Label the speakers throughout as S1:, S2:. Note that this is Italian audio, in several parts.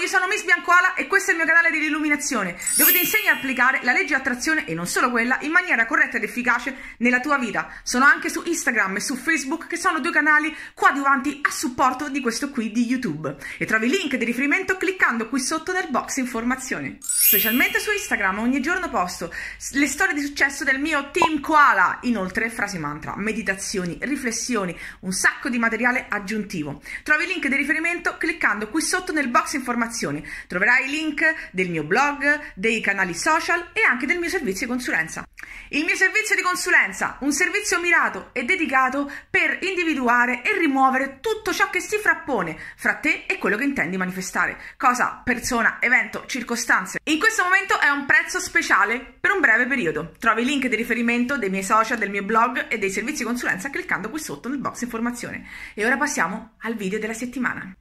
S1: io sono Miss Biancoala e questo è il mio canale dell'illuminazione, dove ti insegno a applicare la legge attrazione e non solo quella in maniera corretta ed efficace nella tua vita. Sono anche su Instagram e su Facebook, che sono due canali coadiuvanti a supporto di questo qui di YouTube. E trovi il link di riferimento cliccando qui sotto nel box informazioni. Specialmente su Instagram ogni giorno posto le storie di successo del mio team Koala, inoltre frasi mantra, meditazioni, riflessioni, un sacco di materiale aggiuntivo. Trovi il link di riferimento cliccando qui sotto nel box informazioni informazioni. Troverai i link del mio blog, dei canali social e anche del mio servizio di consulenza. Il mio servizio di consulenza, un servizio mirato e dedicato per individuare e rimuovere tutto ciò che si frappone fra te e quello che intendi manifestare. Cosa, persona, evento, circostanze. In questo momento è un prezzo speciale per un breve periodo. Trovi i link di riferimento dei miei social, del mio blog e dei servizi di consulenza cliccando qui sotto nel box informazione. E ora passiamo al video della settimana.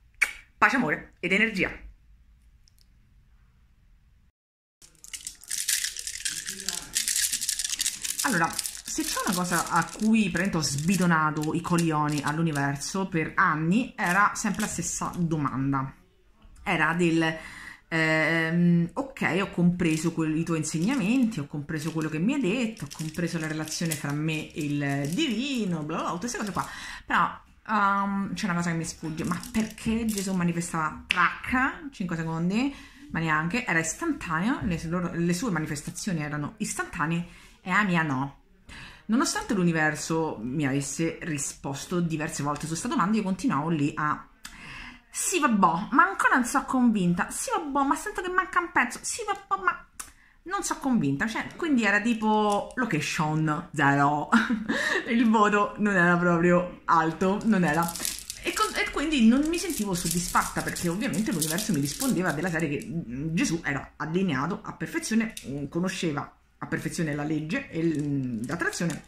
S1: Pace, amore ed energia. Allora, se c'è una cosa a cui prendo ho sbidonato i coglioni all'universo per anni, era sempre la stessa domanda. Era del... Eh, ok, ho compreso quelli, i tuoi insegnamenti, ho compreso quello che mi hai detto, ho compreso la relazione fra me e il divino, bla bla, bla tutte queste cose qua. Però um, c'è una cosa che mi sfugge, ma perché Gesù manifestava tracca, 5 secondi, ma neanche, era istantaneo, le, le sue manifestazioni erano istantanee e Amia no. Nonostante l'universo mi avesse risposto diverse volte su questa domanda, io continuavo lì a sì vabbò, ma ancora non sono convinta, sì vabbò, ma sento che manca un pezzo, sì vabbò, ma non sono convinta, cioè, quindi era tipo location zero, il voto non era proprio alto, non era e, con, e, quindi non mi sentivo soddisfatta perché ovviamente l'universo mi rispondeva della serie che mm, Gesù era allineato a perfezione, mm, conosceva a perfezione la legge e mm, l'attrazione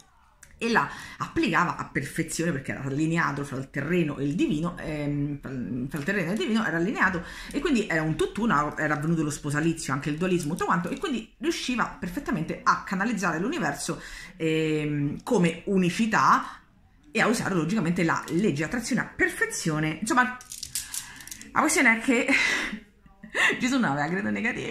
S1: e la applicava a perfezione perché era allineato fra il terreno e il divino, ehm, fra il terreno e il divino era allineato e quindi era un tutt'uno, era avvenuto lo sposalizio, anche il dualismo, tutto quanto e quindi riusciva perfettamente a canalizzare l'universo ehm, come unicità e a usare logicamente la legge attrazione a perfezione. Insomma, la questione è che Gesù non aveva credo negativi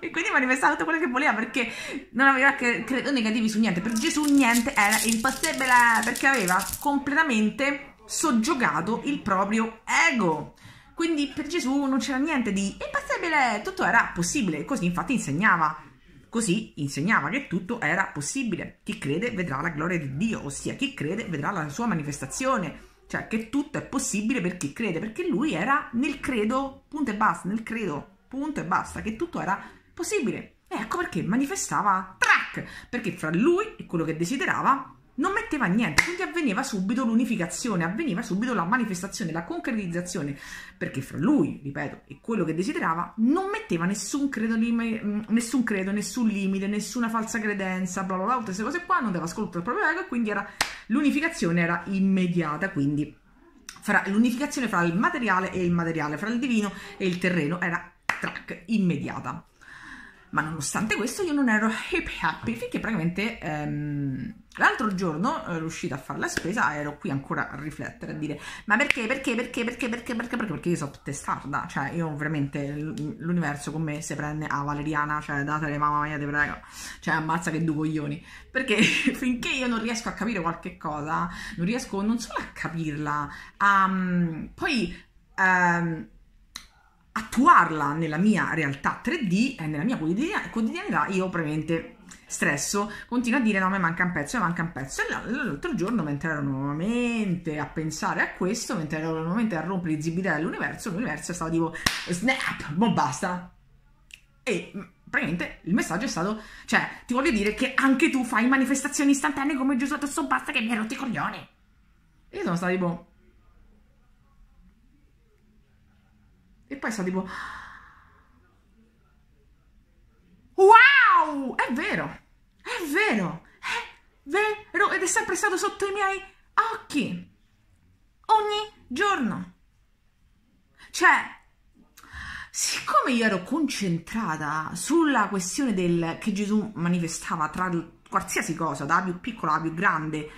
S1: e quindi manifestava tutto quello che voleva perché non aveva credo negativi su niente. Per Gesù niente era impossibile perché aveva completamente soggiogato il proprio ego. Quindi per Gesù non c'era niente di impossibile, tutto era possibile. Così infatti insegnava. Così insegnava che tutto era possibile. Chi crede vedrà la gloria di Dio, ossia chi crede vedrà la sua manifestazione cioè che tutto è possibile per chi crede, perché lui era nel credo, punto e basta, nel credo, punto e basta, che tutto era possibile. E ecco perché manifestava track, perché fra lui e quello che desiderava non metteva niente, quindi avveniva subito l'unificazione, avveniva subito la manifestazione, la concretizzazione, perché fra lui, ripeto, e quello che desiderava non metteva nessun credo, mm, nessun, credo, nessun limite, nessuna falsa credenza, bla bla bla, tutte queste cose qua, non aveva ascolto il proprio ego e quindi era L'unificazione era immediata, quindi fra, l'unificazione fra il materiale e il materiale, fra il divino e il terreno era track immediata ma nonostante questo io non ero hip happy finché praticamente ehm, l'altro giorno ero eh, riuscita a fare la spesa ero qui ancora a riflettere, a dire ma perché, perché, perché, perché, perché, perché, perché, perché io sono testarda, cioè io veramente l'universo con me se prende a ah, Valeriana, cioè datele mamma mia te prego, cioè ammazza che due coglioni, perché finché io non riesco a capire qualche cosa, non riesco non solo a capirla, a, mm, poi... Um, attuarla nella mia realtà 3D e nella mia quotidianità io praticamente stresso, continuo a dire no, mi manca un pezzo, mi manca un pezzo. E l'altro giorno, mentre ero nuovamente a pensare a questo, mentre ero nuovamente a rompere i zibidai dell'universo, l'universo è stato tipo snap, boh basta. E mm, praticamente il messaggio è stato, cioè, ti voglio dire che anche tu fai manifestazioni istantanee come Gesù, adesso basta che mi hai rotto i coglioni. E io sono stato tipo, E poi sono tipo... Wow! È vero! È vero! È vero! Ed è sempre stato sotto i miei occhi! Ogni giorno! Cioè, siccome io ero concentrata sulla questione del che Gesù manifestava tra qualsiasi cosa, da più piccola a più grande,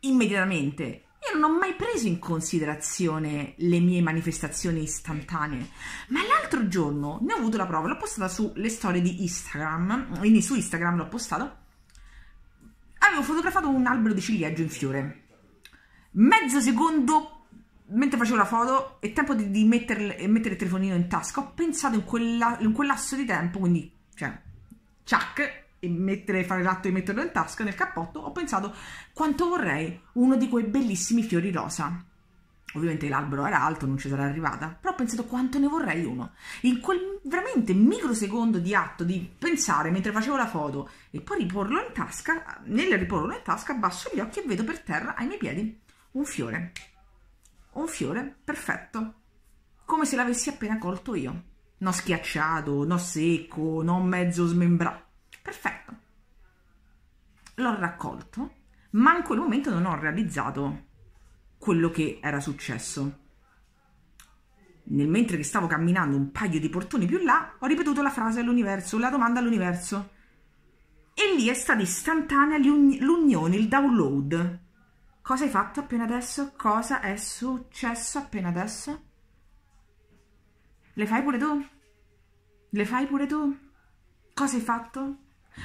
S1: immediatamente, io non ho mai preso in considerazione le mie manifestazioni istantanee, ma l'altro giorno ne ho avuto la prova, l'ho postata sulle storie di Instagram, quindi su Instagram l'ho postata, Avevo fotografato un albero di ciliegio in fiore. Mezzo secondo mentre facevo la foto e tempo di, di mettere, mettere, il telefonino in tasca, ho pensato in, quella, in quel lasso di tempo, quindi, cioè, ciac, e mettere, fare l'atto e metterlo in tasca, nel cappotto, ho pensato quanto vorrei uno di quei bellissimi fiori rosa. Ovviamente l'albero era alto, non ci sarà arrivata, però ho pensato quanto ne vorrei uno. In quel veramente microsecondo di atto di pensare mentre facevo la foto e poi riporlo in tasca, nel riporlo in tasca abbasso gli occhi e vedo per terra ai miei piedi un fiore. Un fiore perfetto, come se l'avessi appena colto io. No schiacciato, no secco, no mezzo smembrato Perfetto. L'ho raccolto, ma in quel momento non ho realizzato quello che era successo. Nel mentre che stavo camminando un paio di portoni più là, ho ripetuto la frase all'universo, la domanda all'universo. E lì è stata istantanea l'unione, il download. Cosa hai fatto appena adesso? Cosa è successo appena adesso? Le fai pure tu? Le fai pure tu? Cosa hai fatto?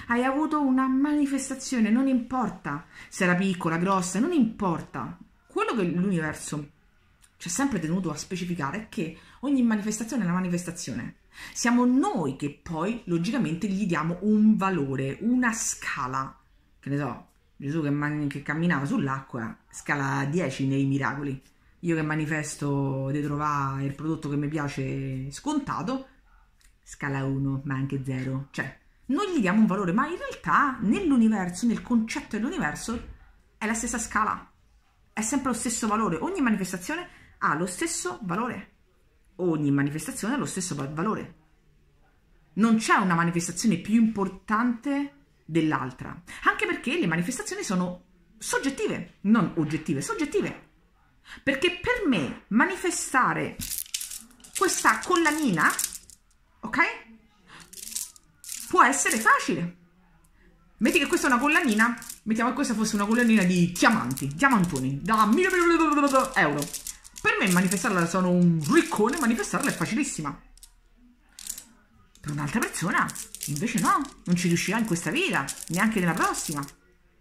S1: Hai avuto una manifestazione, non importa se era piccola, grossa, non importa. Quello che l'universo ci ha sempre tenuto a specificare è che ogni manifestazione è una manifestazione. Siamo noi che poi logicamente gli diamo un valore, una scala. Che ne so, Gesù che, man- che camminava sull'acqua, scala 10 nei miracoli. Io che manifesto di trovare il prodotto che mi piace scontato, scala 1, ma anche 0. Cioè, noi gli diamo un valore, ma in realtà nell'universo, nel concetto dell'universo, è la stessa scala, è sempre lo stesso valore, ogni manifestazione ha lo stesso valore, ogni manifestazione ha lo stesso valore. Non c'è una manifestazione più importante dell'altra, anche perché le manifestazioni sono soggettive, non oggettive, soggettive. Perché per me manifestare questa collanina, ok? può essere facile. Metti che questa è una collanina, mettiamo che questa fosse una collanina di diamanti, diamantoni, da 1000 euro. Per me manifestarla sono un riccone, manifestarla è facilissima. Per un'altra persona, invece no, non ci riuscirà in questa vita, neanche nella prossima.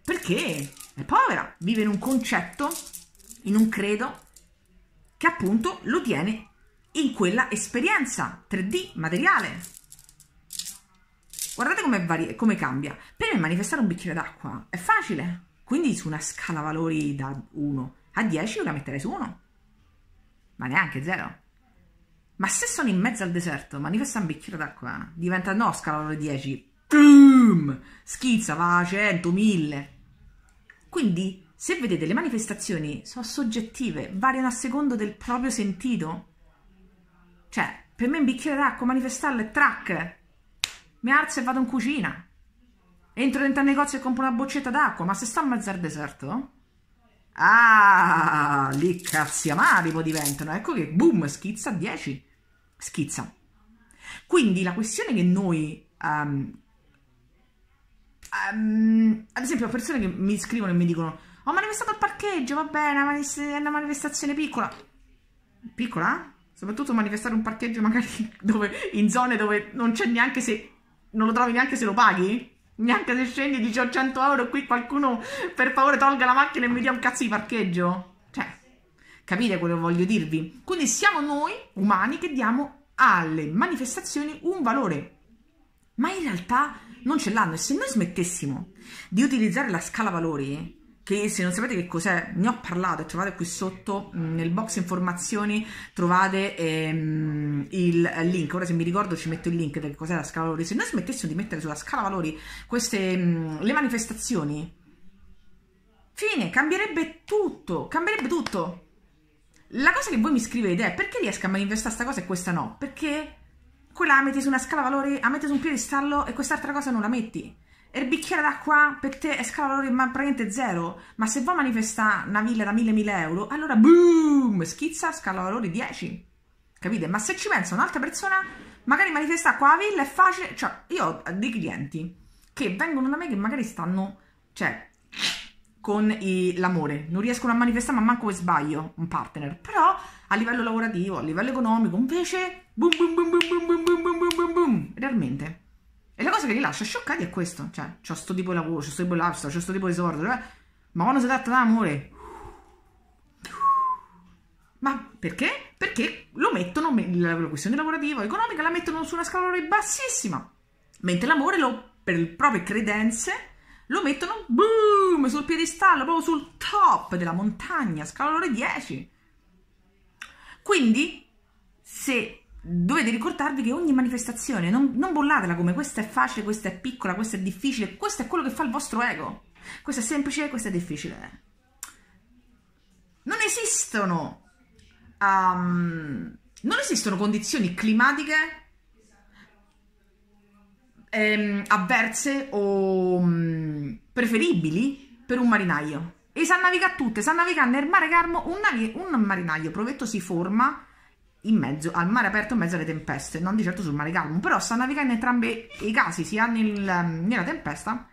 S1: Perché è povera, vive in un concetto, in un credo, che appunto lo tiene in quella esperienza 3D materiale. Guardate come, varia, come cambia. Per me manifestare un bicchiere d'acqua è facile. Quindi su una scala valori da 1 a 10 io la metterei su 1. Ma neanche 0. Ma se sono in mezzo al deserto, manifesta un bicchiere d'acqua, diventa no scala valori 10. Boom! Schizza, va a 100, 1000. Quindi se vedete, le manifestazioni sono soggettive, variano a secondo del proprio sentito. Cioè, per me un bicchiere d'acqua manifestarlo è track mi alzo e vado in cucina, entro dentro al negozio e compro una boccetta d'acqua, ma se sto in mezzo al deserto, ah, lì cazzi amari poi diventano, ecco che boom, schizza 10, schizza. Quindi la questione che noi, um, um, ad esempio, persone che mi scrivono e mi dicono, ho manifestato al parcheggio, va bene, è una manifestazione piccola, piccola? Soprattutto manifestare un parcheggio magari dove, in zone dove non c'è neanche se non lo trovi neanche se lo paghi? Neanche se scendi e dici ho 100 euro qui qualcuno per favore tolga la macchina e mi dia un cazzo di parcheggio. Cioè, capite quello che voglio dirvi? Quindi siamo noi, umani, che diamo alle manifestazioni un valore. Ma in realtà non ce l'hanno e se noi smettessimo di utilizzare la scala valori che se non sapete che cos'è, ne ho parlato, e trovate qui sotto mm, nel box informazioni, trovate ehm, il link, ora se mi ricordo ci metto il link del cos'è la scala valori, se noi smettessimo di mettere sulla scala valori queste, mm, le manifestazioni, fine, cambierebbe tutto, cambierebbe tutto. La cosa che voi mi scrivete è perché riesco a manifestare questa cosa e questa no? Perché quella la metti su una scala valori, la metti su un piedistallo e quest'altra cosa non la metti il bicchiere d'acqua per te è scala ma praticamente zero. Ma se vuoi manifestare una villa da 1000-1000 euro, allora boom, schizza, scala valore 10. Capite? Ma se ci pensa un'altra persona, magari manifestare qua la villa è facile. Cioè, io ho dei clienti che vengono da me che magari stanno, cioè, con i, l'amore. Non riescono a manifestare, ma manco per sbaglio, un partner. Però a livello lavorativo, a livello economico, invece, boom, boom, boom, boom, boom, boom, boom, boom, boom, boom, boom, realmente. E la cosa che li lascia scioccati è questo, cioè, c'ho sto tipo di lavoro, c'ho sto tipo di lavoro, c'ho sto tipo di sordo, cioè, eh. ma quando si tratta d'amore... Ma perché? Perché lo mettono, la questione lavorativa, economica, la mettono su una scala bassissima, mentre l'amore lo, per le proprie credenze lo mettono boom, sul piedistallo, proprio sul top della montagna, scalore 10. Quindi, se dovete ricordarvi che ogni manifestazione, non, non bollatela come questa è facile, questa è piccola, questa è difficile, questo è quello che fa il vostro ego. Questa è semplice, questa è difficile. Non esistono, um, non esistono condizioni climatiche ehm, avverse o um, preferibili per un marinaio. E sa navigare tutte, sa navigare nel mare Carmo, un, un marinaio provetto si forma in mezzo al mare aperto in mezzo alle tempeste, non di certo sul mare calmo, però sta navigando in entrambi i casi, sia nel, ehm, nella tempesta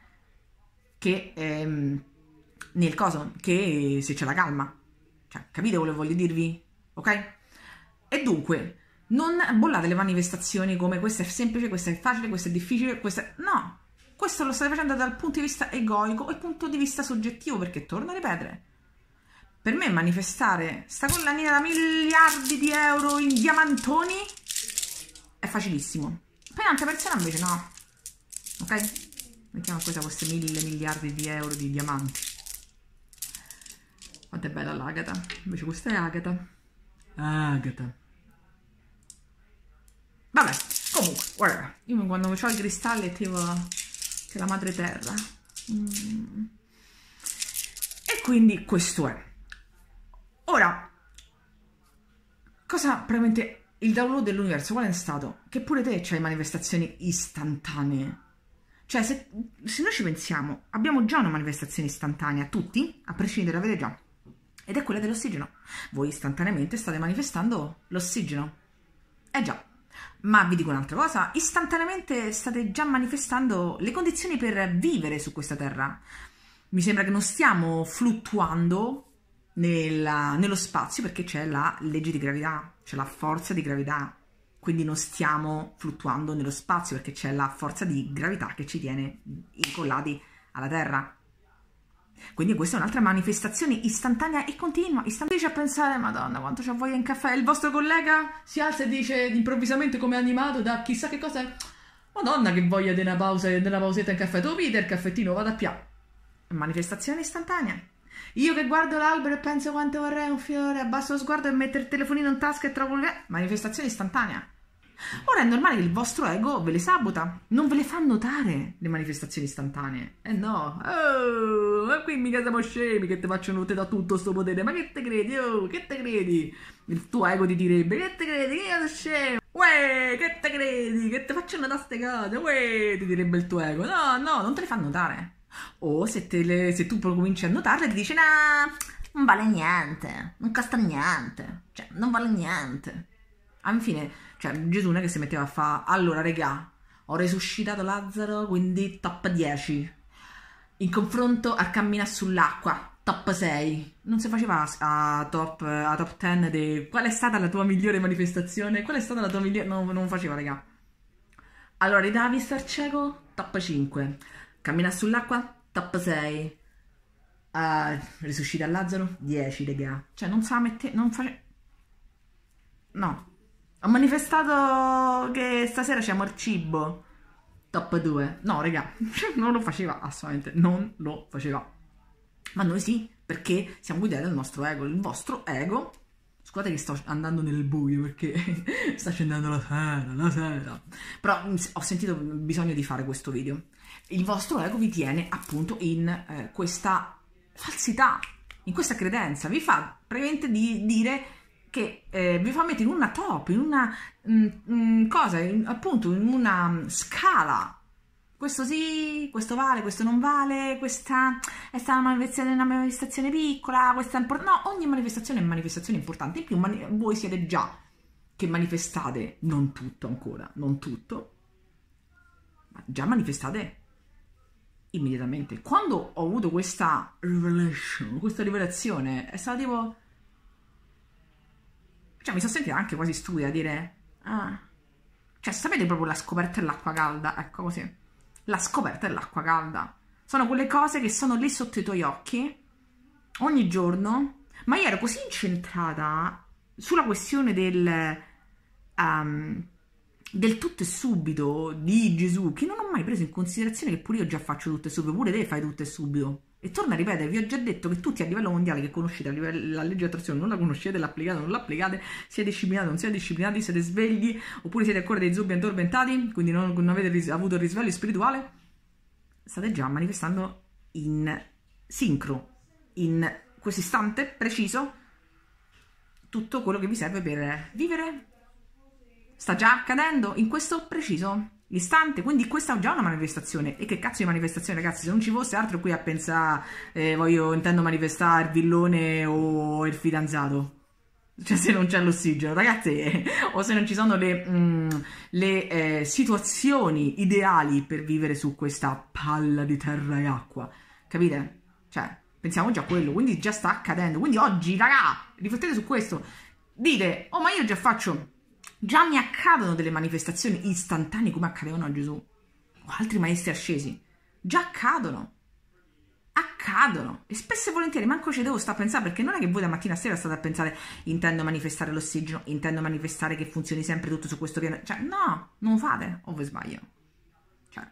S1: che ehm, nel coso, che se c'è la calma. Cioè, capite quello che voglio dirvi? Ok? E dunque, non bollate le manifestazioni come questa è semplice, questa è facile, questa è difficile, questo è... No! Questo lo state facendo dal punto di vista egoico e punto di vista soggettivo, perché torno a ripetere, per me manifestare sta collanina da miliardi di euro in diamantoni è facilissimo. Per un'altra persona invece no. Ok? Mettiamo a questa queste mille miliardi di euro di diamanti. Quanto è bella l'agata. Invece questa è agata. Agata. Vabbè, comunque, guarda. Io quando ho il cristallo tipo che la madre terra. Mm. E quindi questo è. Ora, cosa praticamente il download dell'universo qual è stato? Che pure te c'hai manifestazioni istantanee. Cioè, se, se, noi ci pensiamo, abbiamo già una manifestazione istantanea, tutti, a prescindere, l'avete già. Ed è quella dell'ossigeno. Voi istantaneamente state manifestando l'ossigeno. Eh già. Ma vi dico un'altra cosa, istantaneamente state già manifestando le condizioni per vivere su questa terra. Mi sembra che non stiamo fluttuando nella, nello spazio perché c'è la legge di gravità, c'è la forza di gravità, quindi non stiamo fluttuando nello spazio perché c'è la forza di gravità che ci tiene incollati alla Terra. Quindi questa è un'altra manifestazione istantanea e continua. Istantanea Invece a pensare, madonna, quanto c'ho voglia in caffè. Il vostro collega si alza e dice improvvisamente come animato da chissà che cosa è. Madonna che voglia di una pausa, di una pausetta in caffè. Tu vedi il caffettino, vada a pià. Manifestazione istantanea. Io che guardo l'albero e penso quanto vorrei un fiore, abbasso lo sguardo e metto il telefonino in tasca e trovo le... Manifestazione istantanea. Ora è normale che il vostro ego ve le sabota, non ve le fa notare le manifestazioni istantanee. Eh no, oh, ma qui mica siamo scemi che ti faccio notare da tutto sto potere, ma che te credi, oh, che te credi? Il tuo ego ti direbbe, che te credi, che io sono scemo, uè, che te credi, che ti faccio notare ste cose, uè, ti direbbe il tuo ego. No, no, non te le fa notare. O se, le, se tu cominci a notarle ti dice, no, nah, non vale niente, non costa niente, cioè, non vale niente. Alla fine, cioè, Gesù non è che si metteva a fare, allora regà, ho resuscitato Lazzaro, quindi top 10. In confronto a camminare sull'acqua, top 6. Non si faceva a top, a top 10 di qual è stata la tua migliore manifestazione, qual è stata la tua migliore... No, non faceva, regà. Allora, i Davis al cieco, top 5. Cammina sull'acqua, top 6. Uh, ah, risuscita Lazzaro, 10, regà. Cioè, non sa mettere... Non fa... No. Ho manifestato che stasera c'è cibo. Top 2. No, regà, non lo faceva assolutamente, non lo faceva. Ma noi sì, perché siamo guidati dal nostro ego. Il vostro ego Scusate che sto andando nel buio perché sta scendendo la sera, la sera. Però mm, ho sentito mm, bisogno di fare questo video. Il vostro ego vi tiene appunto in eh, questa falsità, in questa credenza. Vi fa praticamente di, dire che eh, vi fa mettere in una top, in una mh, mm, mh, cosa, in, appunto in una scala questo sì, questo vale, questo non vale, questa è stata una manifestazione, una manifestazione piccola, questa è importante. No, ogni manifestazione è manifestazione importante. In più, mani- voi siete già che manifestate, non tutto ancora, non tutto, ma già manifestate immediatamente. Quando ho avuto questa revelation, questa rivelazione, è stata tipo... Cioè, mi sono sentita anche quasi stupida a dire... Ah. Cioè, sapete proprio la scoperta dell'acqua calda? Ecco così la scoperta dell'acqua calda. Sono quelle cose che sono lì sotto i tuoi occhi ogni giorno, ma io ero così incentrata sulla questione del um, del tutto e subito di Gesù, che non ho mai preso in considerazione che pure io già faccio tutto e subito, pure te fai tutto e subito. E torna a ripetere, vi ho già detto che tutti a livello mondiale che conoscete a livello, la legge di attrazione, non la conoscete, l'applicate, non l'applicate, siete disciplinati, non siete disciplinati, siete svegli, oppure siete ancora dei zubbi addormentati, quindi non, non avete ris- avuto il risveglio spirituale, state già manifestando in sincro, in questo istante preciso, tutto quello che vi serve per vivere sta già accadendo in questo preciso istante, quindi questa è già una manifestazione. E che cazzo di manifestazione, ragazzi? Se non ci fosse altro qui a pensare, eh, voglio, intendo manifestare il villone o il fidanzato. Cioè, se non c'è l'ossigeno, ragazzi, eh, o se non ci sono le, mm, le eh, situazioni ideali per vivere su questa palla di terra e acqua, capite? Cioè, pensiamo già a quello, quindi già sta accadendo. Quindi oggi, raga, riflettete su questo. Dite, oh, ma io già faccio Già mi accadono delle manifestazioni istantanee come accadevano a Gesù o altri maestri ascesi. Già accadono. Accadono. E spesso e volentieri manco ci devo stare a pensare perché non è che voi da mattina a sera state a pensare intendo manifestare l'ossigeno, intendo manifestare che funzioni sempre tutto su questo piano. Cioè, no, non lo fate o vi sbaglio. Cioè,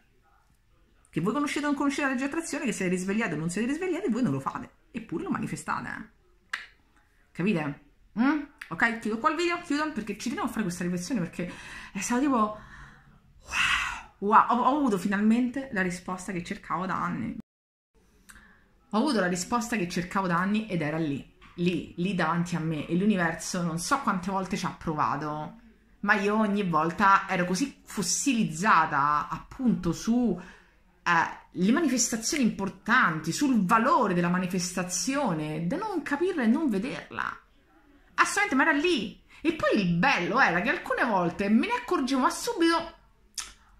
S1: che voi conoscete o non conoscete la legge attrazione, che siete risvegliati o non siete risvegliati, voi non lo fate. Eppure lo manifestate. Eh? Capite? Mm? Ok, chiudo qua il video, chiudo perché ci tenevo a fare questa riflessione perché è stato tipo wow, wow. Ho, ho, avuto finalmente la risposta che cercavo da anni. Ho avuto la risposta che cercavo da anni ed era lì, lì, lì davanti a me e l'universo non so quante volte ci ha provato, ma io ogni volta ero così fossilizzata appunto su eh, le manifestazioni importanti, sul valore della manifestazione, da non capirla e non vederla assolutamente, ma era lì. E poi il bello era che alcune volte me ne accorgevo ma subito,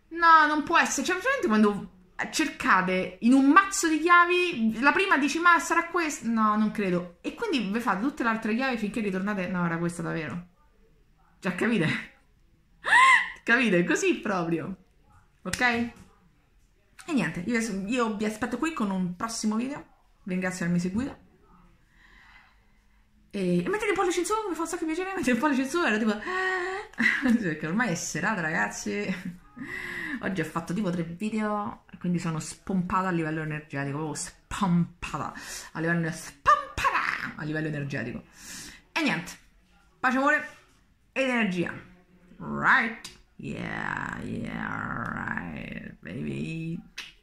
S1: no, non può essere, cioè, veramente quando cercate in un mazzo di chiavi, la prima dici ma sarà questa, no, non credo. E quindi vi fate tutte le altre chiavi finché ritornate, no, era questa davvero. Già cioè, capite? capite? Così proprio. Ok? E niente, io, io vi aspetto qui con un prossimo video. Vi ringrazio per avermi seguito. E, e mettete il pollice in su, mi fa un sacco piacere, mettete il pollice in su, ero tipo... Eh. Perché ormai è serata ragazzi. Oggi ho fatto tipo tre video, quindi sono spompata a livello energetico, proprio spompata a livello, spompata a livello energetico. E niente, pace, amore ed energia. Right? Yeah, yeah, right, baby.